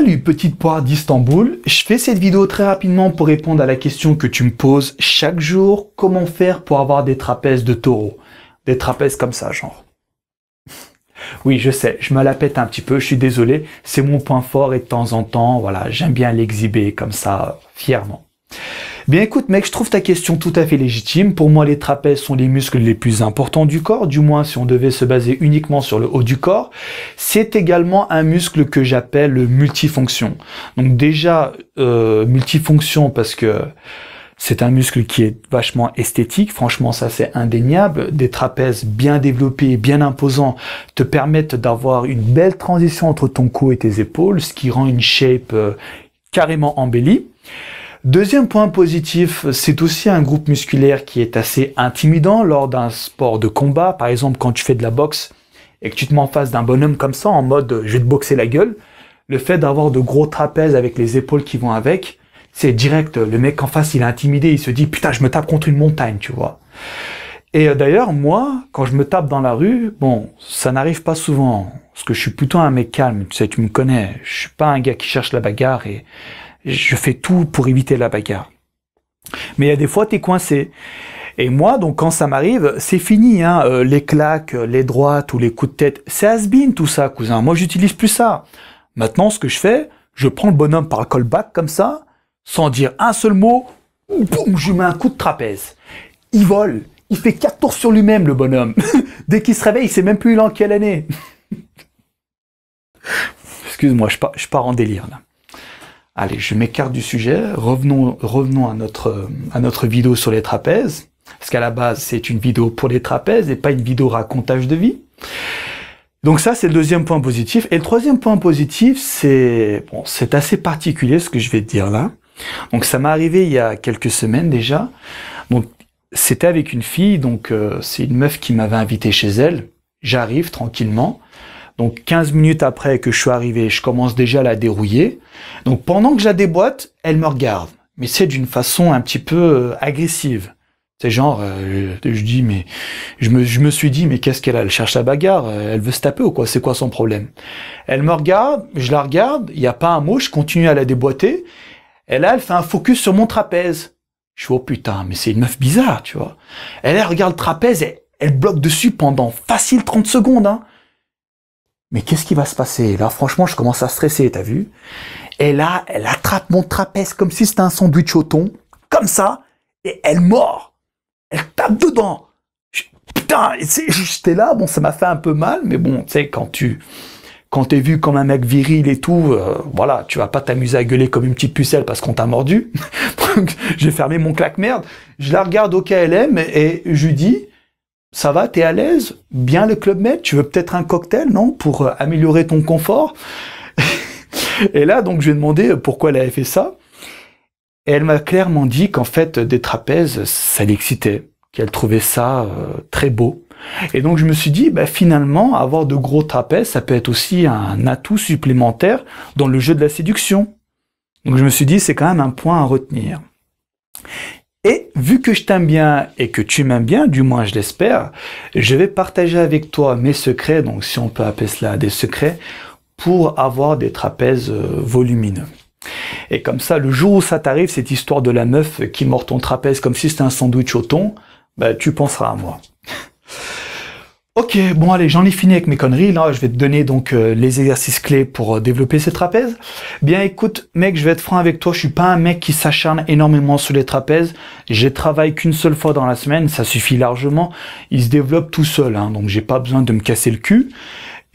Salut petite poire d'Istanbul, je fais cette vidéo très rapidement pour répondre à la question que tu me poses chaque jour, comment faire pour avoir des trapèzes de taureau Des trapèzes comme ça genre. Oui, je sais, je me la pète un petit peu, je suis désolé, c'est mon point fort et de temps en temps, voilà, j'aime bien l'exhiber comme ça, fièrement. Bien écoute mec, je trouve ta question tout à fait légitime. Pour moi, les trapèzes sont les muscles les plus importants du corps, du moins si on devait se baser uniquement sur le haut du corps. C'est également un muscle que j'appelle multifonction. Donc déjà, euh, multifonction parce que... C'est un muscle qui est vachement esthétique, franchement ça c'est indéniable. Des trapèzes bien développés, bien imposants te permettent d'avoir une belle transition entre ton cou et tes épaules, ce qui rend une shape euh, carrément embellie. Deuxième point positif, c'est aussi un groupe musculaire qui est assez intimidant lors d'un sport de combat. Par exemple, quand tu fais de la boxe et que tu te mets en face d'un bonhomme comme ça, en mode je vais te boxer la gueule, le fait d'avoir de gros trapèzes avec les épaules qui vont avec, c'est direct. Le mec en face, il est intimidé, il se dit putain, je me tape contre une montagne, tu vois. Et euh, d'ailleurs, moi, quand je me tape dans la rue, bon, ça n'arrive pas souvent, parce que je suis plutôt un mec calme. Tu sais, tu me connais. Je suis pas un gars qui cherche la bagarre et je fais tout pour éviter la bagarre. Mais il y a des fois, tu es coincé. Et moi, donc quand ça m'arrive, c'est fini, hein, euh, les claques, euh, les droites ou les coups de tête, c'est has been, tout ça, cousin. Moi, j'utilise plus ça. Maintenant, ce que je fais, je prends le bonhomme par le callback comme ça, sans dire un seul mot, boum, je lui mets un coup de trapèze. Il vole, il fait quatre tours sur lui-même, le bonhomme. Dès qu'il se réveille, il sait même plus il en quelle année. Excuse-moi, je, pars en délire là. Allez, je m'écarte du sujet. Revenons, revenons à notre, euh, à notre vidéo sur les trapèzes. Parce qu'à la base, c'est une vidéo pour les trapèzes et pas une vidéo racontage de vie. Donc ça, c'est le deuxième point positif. Et le troisième point positif, c'est, bon, c'est assez particulier ce que je vais te dire là. Donc ça m'est arrivé il y a quelques semaines déjà. Donc c'était avec une fille, donc euh, c'est une meuf qui m'avait invité chez elle. J'arrive tranquillement. Donc 15 minutes après que je suis arrivé, je commence déjà à la dérouiller. Donc pendant que je la déboîte, elle me regarde. Mais c'est d'une façon un petit peu euh, agressive. C'est genre, euh, je dis, mais je me, je me suis dit, mais qu'est-ce qu'elle a Elle cherche la bagarre, euh, elle veut se taper ou quoi C'est quoi son problème Elle me regarde, je la regarde, il n'y a pas un mot, je continue à la déboîter. Et là, elle fait un focus sur mon trapèze. Je suis, oh putain, mais c'est une meuf bizarre, tu vois. Elle, elle regarde le trapèze, et elle bloque dessus pendant facile 30 secondes. Hein mais qu'est-ce qui va se passer Là, franchement, je commence à stresser, t'as vu Et là, elle attrape mon trapèze comme si c'était un sandwich au thon, comme ça, et elle mord. Elle tape dedans. putain, j'étais là, bon, ça m'a fait un peu mal, mais bon, tu sais, quand tu quand t'es vu comme un mec viril et tout, euh, voilà, tu vas pas t'amuser à gueuler comme une petite pucelle parce qu'on t'a mordu. J'ai fermé mon claque-merde. Je la regarde au KLM et, et je lui dis, ça va, t'es à l'aise Bien le Club Med Tu veux peut-être un cocktail, non Pour euh, améliorer ton confort Et là, donc, je lui ai demandé euh, pourquoi elle avait fait ça. Et elle m'a clairement dit qu'en fait, euh, des trapèzes, ça l'excitait, qu'elle trouvait ça très beau. Et donc, je me suis dit, bah, finalement, avoir de gros trapèzes, ça peut être aussi un atout supplémentaire dans le jeu de la séduction. Donc, je me suis dit, c'est quand même un point à retenir. Et vu que je t'aime bien et que tu m'aimes bien, du moins je l'espère, je vais partager avec toi mes secrets, donc si on peut appeler cela des secrets, pour avoir des trapèzes euh, volumineux. Et comme ça, le jour où ça t'arrive, cette histoire de la meuf qui mord ton trapèze comme si c'était un sandwich au thon, bah, tu penseras à moi. Ok, bon allez, j'en ai fini avec mes conneries, là, je vais te donner donc euh, les exercices clés pour euh, développer ces trapèzes. Bien écoute, mec, je vais être franc avec toi, je suis pas un mec qui s'acharne énormément sur les trapèzes, j'ai travaille qu'une seule fois dans la semaine, ça suffit largement, il se développe tout seul, hein, donc j'ai pas besoin de me casser le cul.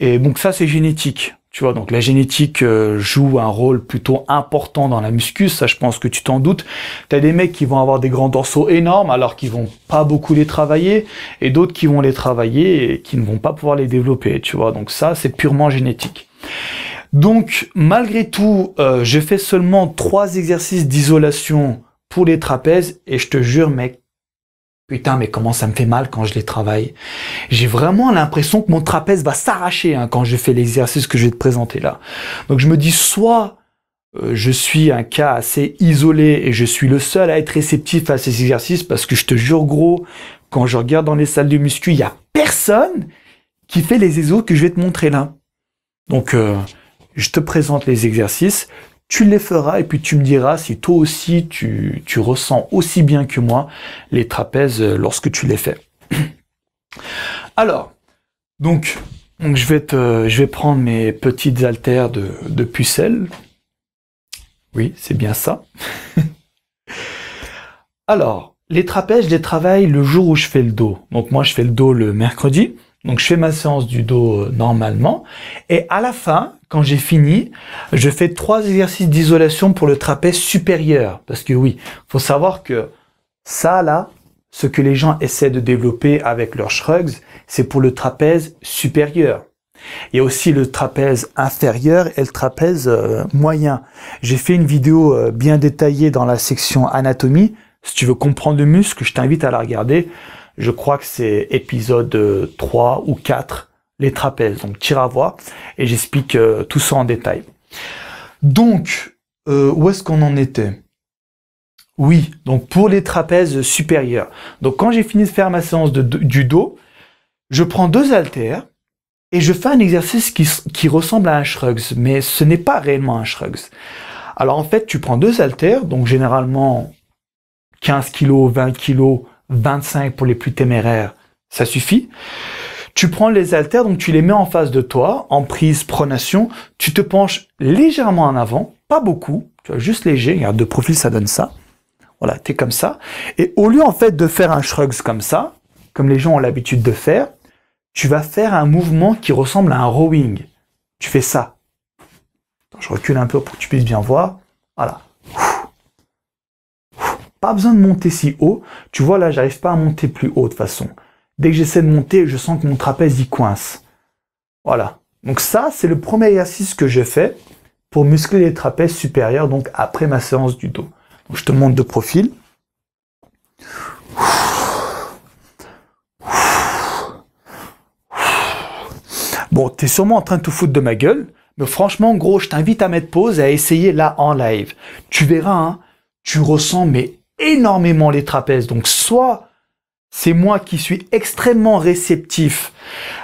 Et donc ça c'est génétique. Tu vois, donc la génétique euh, joue un rôle plutôt important dans la muscu, ça je pense que tu t'en doutes. T'as des mecs qui vont avoir des grands dorsaux énormes alors qu'ils vont pas beaucoup les travailler, et d'autres qui vont les travailler et qui ne vont pas pouvoir les développer, tu vois. Donc ça, c'est purement génétique. Donc malgré tout, euh, j'ai fait seulement trois exercices d'isolation pour les trapèzes, et je te jure mec, Putain, mais comment ça me fait mal quand je les travaille. J'ai vraiment l'impression que mon trapèze va s'arracher hein, quand je fais l'exercice que je vais te présenter là. Donc je me dis, soit euh, je suis un cas assez isolé et je suis le seul à être réceptif à ces exercices parce que je te jure gros, quand je regarde dans les salles de muscu, il n'y a personne qui fait les exos que je vais te montrer là. Donc euh, je te présente les exercices, tu les feras et puis tu me diras si toi aussi tu, ressens aussi bien que moi les trapèzes euh, lorsque tu les fais. Alors, donc, je, vais te, prendre mes petites haltères de, de Oui, c'est bien ça. Alors, les trapèzes, je les travaille le jour où je fais le dos. Donc moi, je fais le dos le mercredi. Donc je fais ma séance du dos euh, normalement. Et à la fin, quand j'ai fini, je fais trois exercices d'isolation pour le trapèze supérieur. Parce que oui, faut savoir que ça là, ce que les gens essaient de développer avec leurs shrugs, c'est pour le trapèze supérieur. Il y a aussi le trapèze inférieur et le trapèze euh, moyen. J'ai fait une vidéo euh, bien détaillée dans la section anatomie. Si tu veux comprendre le muscle, je t'invite à la regarder je crois que c'est épisode 3 ou 4, les trapèzes. Donc tire à voix et j'explique euh, tout ça en détail. Donc, euh, où est-ce qu'on en était Oui, donc pour les trapèzes supérieurs. Donc quand j'ai fini de faire ma séance du dos, je prends deux haltères et je fais un exercice qui, qui ressemble à un shrugs, mais ce n'est pas réellement un shrugs. Alors en fait, tu prends deux haltères, donc généralement 15 kg, 20 kg, 25 pour les plus téméraires. Ça suffit. Tu prends les haltères, donc tu les mets en face de toi, en prise pronation. Tu te penches légèrement en avant, pas beaucoup, tu as juste léger. Regarde, de profil, ça donne ça. Voilà, es comme ça. Et au lieu, en fait, de faire un shrugs comme ça, comme les gens ont l'habitude de faire, tu vas faire un mouvement qui ressemble à un rowing. Tu fais ça. je recule un peu pour que tu puisses bien voir. Voilà. Pas besoin de monter si haut. Tu vois, là, j'arrive pas à monter plus haut de toute façon. Dès que j'essaie de monter, je sens que mon trapèze y coince. Voilà. Donc ça, c'est le premier exercice que je fais pour muscler les trapèzes supérieurs, donc après ma séance du dos. je te montre de profil. Bon, tu es sûrement en train de te foutre de ma gueule, mais franchement, gros, je t'invite à mettre pause et à essayer là en live. Tu verras, hein. tu ressens, mais énormément les trapèzes. Donc soit c'est moi qui suis extrêmement réceptif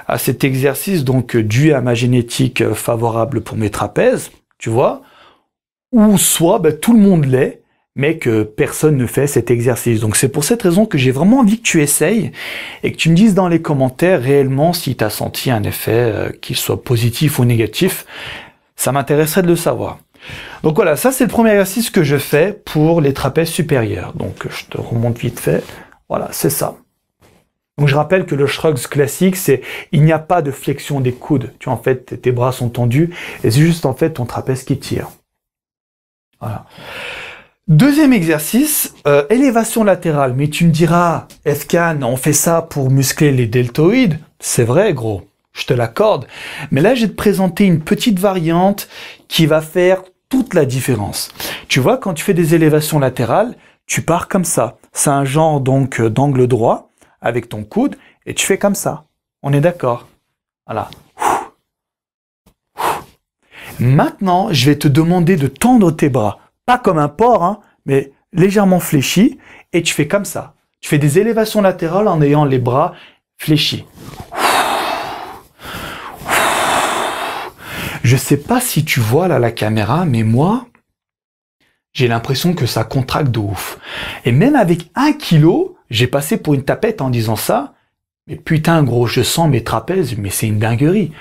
à cet exercice, donc euh, dû à ma génétique euh, favorable pour mes trapèzes, tu vois, ou soit bah, tout le monde l'est, mais que personne ne fait cet exercice. Donc c'est pour cette raison que j'ai vraiment envie que tu essayes et que tu me dises dans les commentaires réellement si tu as senti un effet, euh, qu'il soit positif ou négatif. Ça m'intéresserait de le savoir. Donc voilà, ça c'est le premier exercice que je fais pour les trapèzes supérieurs. Donc je te remonte vite fait. Voilà, c'est ça. Donc je rappelle que le shrugs classique, c'est il n'y a pas de flexion des coudes. Tu en fait, tes bras sont tendus et c'est juste en fait ton trapèze qui tire. Voilà. Deuxième exercice, euh, élévation latérale. Mais tu me diras, Efkan, on fait ça pour muscler les deltoïdes. C'est vrai, gros, je te l'accorde. Mais là, je vais te présenter une petite variante qui va faire toute la différence. Tu vois, quand tu fais des élévations latérales, tu pars comme ça. C'est un genre donc euh, d'angle droit avec ton coude et tu fais comme ça. On est d'accord Voilà. Maintenant, je vais te demander de tendre tes bras. Pas comme un porc, hein, mais légèrement fléchi Et tu fais comme ça. Tu fais des élévations latérales en ayant les bras fléchis. Je sais pas si tu vois là la caméra, mais moi, j'ai l'impression que ça contracte de ouf. Et même avec un kilo, j'ai passé pour une tapette en disant ça. Mais putain, gros, je sens mes trapèzes, mais c'est une dinguerie.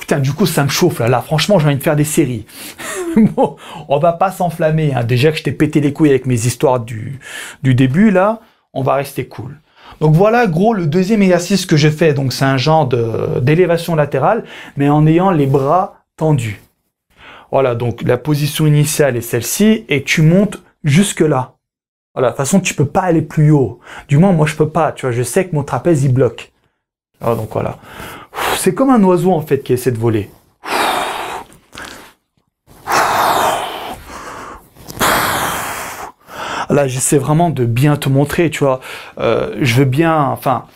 Putain, du coup, ça me chauffe là. Là, franchement, j'ai envie de faire des séries. on va pas s'enflammer. Hein. Déjà que je t'ai pété les couilles avec mes histoires du, du début, là, on va rester cool. Donc voilà, gros, le deuxième exercice que je fais. Donc c'est un genre d'élévation latérale, mais en ayant les bras tendus. Voilà, donc la position initiale est celle-ci et tu montes jusque là. Voilà, de toute façon, tu peux pas aller plus haut. Du moins, moi, je peux pas. Tu vois, je sais que mon trapèze, il bloque. Ah, donc voilà. C'est comme un oiseau, en fait, qui essaie de voler. Là, j'essaie vraiment de bien te montrer, tu vois. Euh, je veux bien, enfin,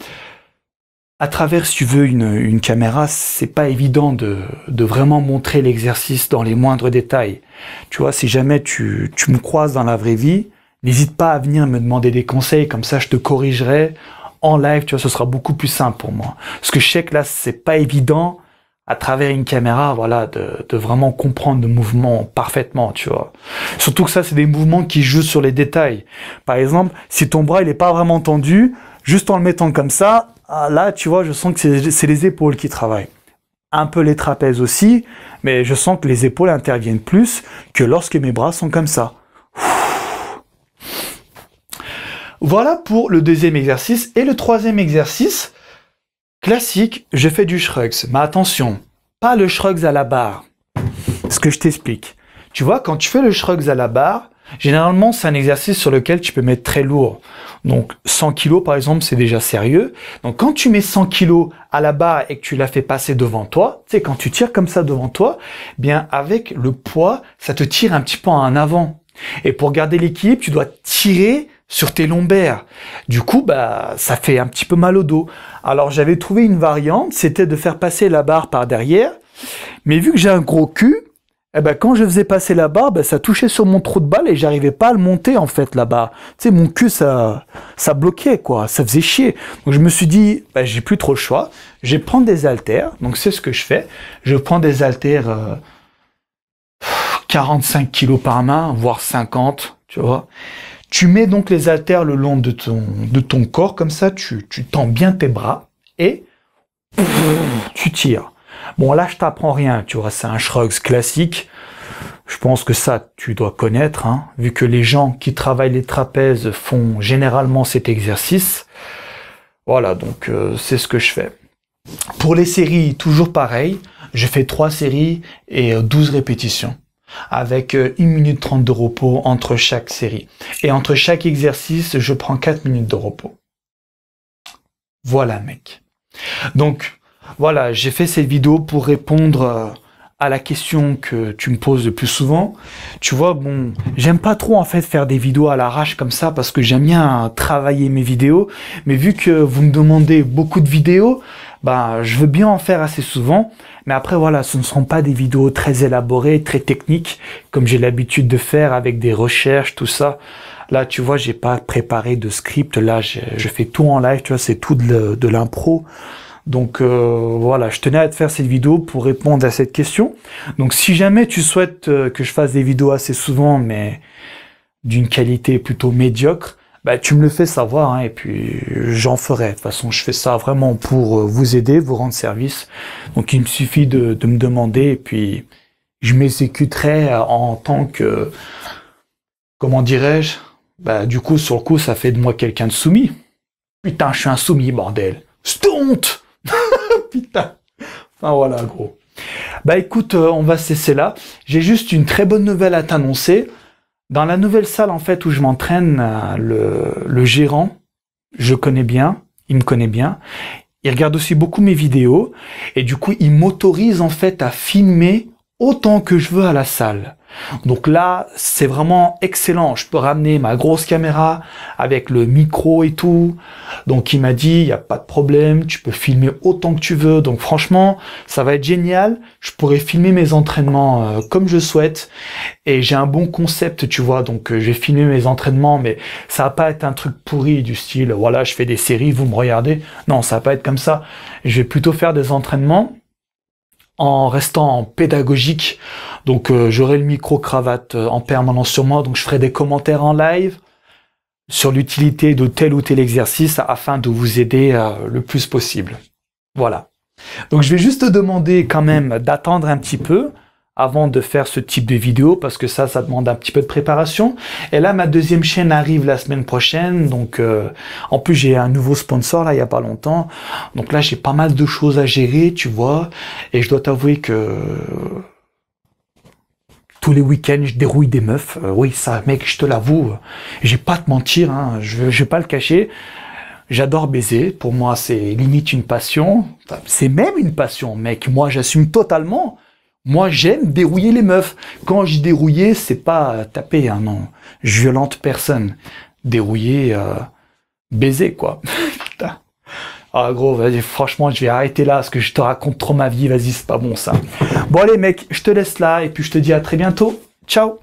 à travers, si tu veux, une, caméra, c'est pas évident de, vraiment montrer l'exercice dans les moindres détails. Tu vois, si jamais tu, tu me croises dans la vraie vie, n'hésite pas à venir me demander des conseils, comme ça je te corrigerai en live, tu vois, ce sera beaucoup plus simple pour moi. ce que je sais que là, c'est pas évident à travers une caméra, voilà, de, vraiment comprendre le mouvement parfaitement, tu vois. Surtout que ça, c'est des mouvements qui jouent sur les détails. Par exemple, si ton bras, il n'est pas vraiment tendu, juste en le mettant comme ça, ah, là, tu vois, je sens que c'est les épaules qui travaillent. Un peu les trapèzes aussi, mais je sens que les épaules interviennent plus que lorsque mes bras sont comme ça. Voilà pour le deuxième exercice. Et le troisième exercice, Classique, je fais du shrugs, mais attention, pas le shrugs à la barre. Ce que je t'explique. Tu vois, quand tu fais le shrugs à la barre, généralement c'est un exercice sur lequel tu peux mettre très lourd. Donc 100 kg par exemple, c'est déjà sérieux. Donc quand tu mets 100 kg à la barre et que tu la fais passer devant toi, tu sais, quand tu tires comme ça devant toi, eh bien avec le poids, ça te tire un petit peu en avant. Et pour garder l'équilibre, tu dois tirer sur tes lombaires. Du coup, bah, ça fait un petit peu mal au dos. Alors j'avais trouvé une variante, c'était de faire passer la barre par derrière. Mais vu que j'ai un gros cul, eh ben, quand je faisais passer la barre, ben, ça touchait sur mon trou de balle et j'arrivais pas à le monter en fait là-bas. Tu sais, mon cul ça, ça bloquait quoi, ça faisait chier. Donc je me suis dit, je ben, j'ai plus trop le choix, je vais prendre des haltères. Donc c'est ce que je fais. Je prends des haltères 45 euh, kilos par main, voire 50, tu vois. Tu mets donc les haltères le long de ton, de ton corps, comme ça, tu, tu tends bien tes bras et tu tires. Bon, là, je t'apprends rien, tu vois, c'est un shrugs classique. Je pense que ça, tu dois connaître, hein. vu que les gens qui travaillent les trapèzes font généralement cet exercice. Voilà, donc euh, c'est ce que je fais. Pour les séries, toujours pareil, je fais 3 séries et 12 répétitions avec 1 euh, minute 30 de repos entre chaque série. Et entre chaque exercice, je prends 4 minutes de repos. Voilà, mec. Donc, voilà, j'ai fait cette vidéo pour répondre euh, à la question que tu me poses le plus souvent. Tu vois, bon, j'aime pas trop en fait faire des vidéos à l'arrache comme ça parce que j'aime bien travailler mes vidéos. Mais vu que vous me demandez beaucoup de vidéos, bah, je veux bien en faire assez souvent, mais après voilà, ce ne seront pas des vidéos très élaborées, très techniques, comme j'ai l'habitude de faire avec des recherches, tout ça. Là, tu vois, j'ai pas préparé de script, là, je, fais tout en live, tu vois, c'est tout de l'impro. Donc euh, voilà, je tenais à te faire cette vidéo pour répondre à cette question. Donc si jamais tu souhaites euh, que je fasse des vidéos assez souvent, mais d'une qualité plutôt médiocre, bah, tu me le fais savoir hein, et puis euh, j'en ferai. De toute façon, je fais ça vraiment pour euh, vous aider, vous rendre service. Donc il me suffit de, de me demander et puis je m'exécuterai euh, en tant que, comment dirais-je, bah, du coup sur le coup ça fait de moi quelqu'un de soumis. Putain, je suis un soumis, bordel. stonte Putain. Enfin voilà, gros. Bah écoute, on va cesser là. J'ai juste une très bonne nouvelle à t'annoncer. Dans la nouvelle salle en fait où je m'entraîne, euh, le, le, gérant, je connais bien, il me connaît bien. Il regarde aussi beaucoup mes vidéos et du coup il m'autorise en fait à filmer autant que je veux à la salle. Donc là, c'est vraiment excellent. Je peux ramener ma grosse caméra avec le micro et tout. Donc il m'a dit, il n'y a pas de problème, tu peux filmer autant que tu veux. Donc franchement, ça va être génial. Je pourrais filmer mes entraînements euh, comme je souhaite. Et j'ai un bon concept, tu vois. Donc euh, j'ai filmé mes entraînements, mais ça va pas être un truc pourri du style, voilà, je fais des séries, vous me regardez. Non, ça va pas être comme ça. Je vais plutôt faire des entraînements en restant pédagogique. Donc euh, j'aurai le micro-cravate euh, en permanence sur moi, donc je ferai des commentaires en live sur l'utilité de tel ou tel exercice afin de vous aider euh, le plus possible. Voilà. Donc je vais juste demander quand même d'attendre un petit peu avant de faire ce type de vidéo parce que ça, ça demande un petit peu de préparation. Et là, ma deuxième chaîne arrive la semaine prochaine. Donc, euh, en plus, j'ai un nouveau sponsor là, il n'y a pas longtemps. Donc là, j'ai pas mal de choses à gérer, tu vois. Et je dois t'avouer que tous les week-ends, je dérouille des meufs. Euh, oui, ça, mec, je te l'avoue. J'ai pas te mentir, hein, je, je vais pas le cacher. J'adore baiser. Pour moi, c'est limite une passion. C'est même une passion, mec. Moi, j'assume totalement. Moi, j'aime dérouiller les meufs. Quand je dérouillais, c'est pas taper, hein, non. violente personne. Dérouiller, euh, baiser, quoi. Putain. Ah gros, vas-y, franchement, je vais arrêter là, parce que je te raconte trop ma vie, vas-y, c'est pas bon ça. Bon allez mec, je te laisse là, et puis je te dis à très bientôt. Ciao